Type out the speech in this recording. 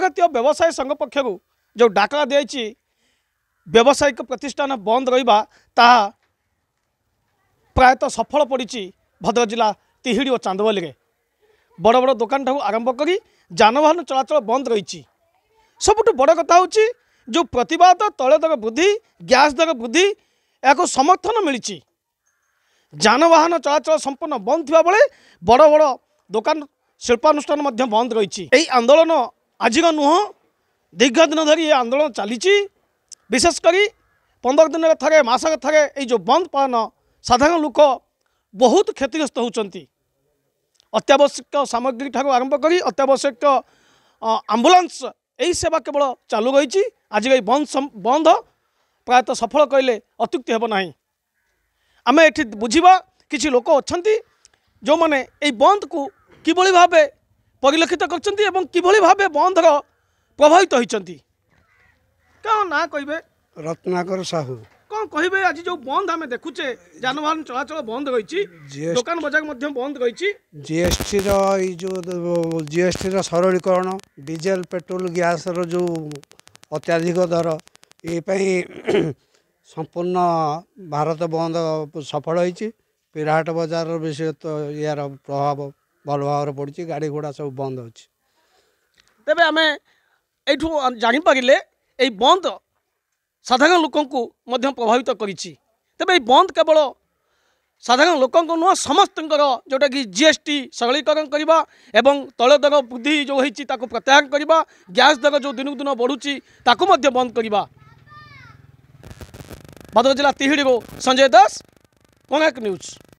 ଭାରତୀୟ ବ୍ୟବସାୟ ସଂଘ ପକ୍ଷରୁ ଯେଉଁ ଡାକରା ଦିଆଯାଇଛି ବ୍ୟବସାୟିକ ପ୍ରତିଷ୍ଠାନ ବନ୍ଦ ରହିବା ତାହା ପ୍ରାୟତଃ ସଫଳ ପଡ଼ିଛି ଭଦ୍ରକ ଜିଲ୍ଲା ତିହିଡ଼ି ଓ ଚାନ୍ଦବାଲିରେ ବଡ଼ ବଡ଼ ଦୋକାନଠାରୁ ଆରମ୍ଭ କରି ଯାନବାହନ ଚଳାଚଳ ବନ୍ଦ ରହିଛି ସବୁଠୁ ବଡ଼ କଥା ହେଉଛି ଯେଉଁ ପ୍ରତିବାଦ ତୈଳ ଦର ବୃଦ୍ଧି ଗ୍ୟାସ୍ ଦର ବୃଦ୍ଧି ଏହାକୁ ସମର୍ଥନ ମିଳିଛି ଯାନବାହନ ଚଳାଚଳ ସମ୍ପୂର୍ଣ୍ଣ ବନ୍ଦ ଥିବା ବେଳେ ବଡ଼ ବଡ଼ ଦୋକାନ ଶିଳ୍ପାନୁଷ୍ଠାନ ମଧ୍ୟ ବନ୍ଦ ରହିଛି ଏହି ଆନ୍ଦୋଳନ ଆଜିକ ନୁହଁ ଦୀର୍ଘ ଦିନ ଧରି ଏ ଆନ୍ଦୋଳନ ଚାଲିଛି ବିଶେଷ କରି ପନ୍ଦର ଦିନରେ ଥରେ ମାସକ ଥରେ ଏଇ ଯେଉଁ ବନ୍ଦ ପାଳନ ସାଧାରଣ ଲୋକ ବହୁତ କ୍ଷତିଗ୍ରସ୍ତ ହେଉଛନ୍ତି ଅତ୍ୟାବଶ୍ୟକ ସାମଗ୍ରୀ ଠାରୁ ଆରମ୍ଭ କରି ଅତ୍ୟାବଶ୍ୟକ ଆମ୍ବୁଲାନ୍ସ ଏହି ସେବା କେବଳ ଚାଲୁ ରହିଛି ଆଜିକା ଏଇ ବନ୍ଦ ବନ୍ଦ ପ୍ରାୟତଃ ସଫଳ କହିଲେ ଅତ୍ୟୁକ୍ତି ହେବ ନାହିଁ ଆମେ ଏଠି ବୁଝିବା କିଛି ଲୋକ ଅଛନ୍ତି ଯେଉଁମାନେ ଏଇ ବନ୍ଦକୁ କିଭଳି ଭାବେ क्षित भा बन्द प्रभावित हुन्छ रकर साहु बेन चलाउँछ दोकान जिएस टी जिएसटी सरलीकरणजेल् पेट्रोल ग्यास र जो अत्याधिक दर यपाई सम्पूर्ण भारत बन्द सफल हुन्छ विराट बजार विशेष यहाँ प्रभाव ଭଲ ଭାବରେ ପଡ଼ୁଛି ଗାଡ଼ି ଘୋଡ଼ା ସବୁ ବନ୍ଦ ହେଉଛି ତେବେ ଆମେ ଏଇଠୁ ଜାଣିପାରିଲେ ଏଇ ବନ୍ଦ ସାଧାରଣ ଲୋକଙ୍କୁ ମଧ୍ୟ ପ୍ରଭାବିତ କରିଛି ତେବେ ଏଇ ବନ୍ଦ କେବଳ ସାଧାରଣ ଲୋକଙ୍କ ନୁହଁ ସମସ୍ତଙ୍କର ଯେଉଁଟାକି ଜି ଏସ୍ ଟି ସରଳୀକରଣ କରିବା ଏବଂ ତୈଳ ଦର ବୃଦ୍ଧି ଯେଉଁ ହୋଇଛି ତାକୁ ପ୍ରତ୍ୟାହାର କରିବା ଗ୍ୟାସ୍ ଦର ଯେଉଁ ଦିନକୁ ଦିନ ବଢ଼ୁଛି ତାକୁ ମଧ୍ୟ ବନ୍ଦ କରିବା ଭଦ୍ରକ ଜିଲ୍ଲା ତିହିଡ଼ିରୁ ସଞ୍ଜୟ ଦାସ କୋଣାର୍କ ନ୍ୟୁଜ୍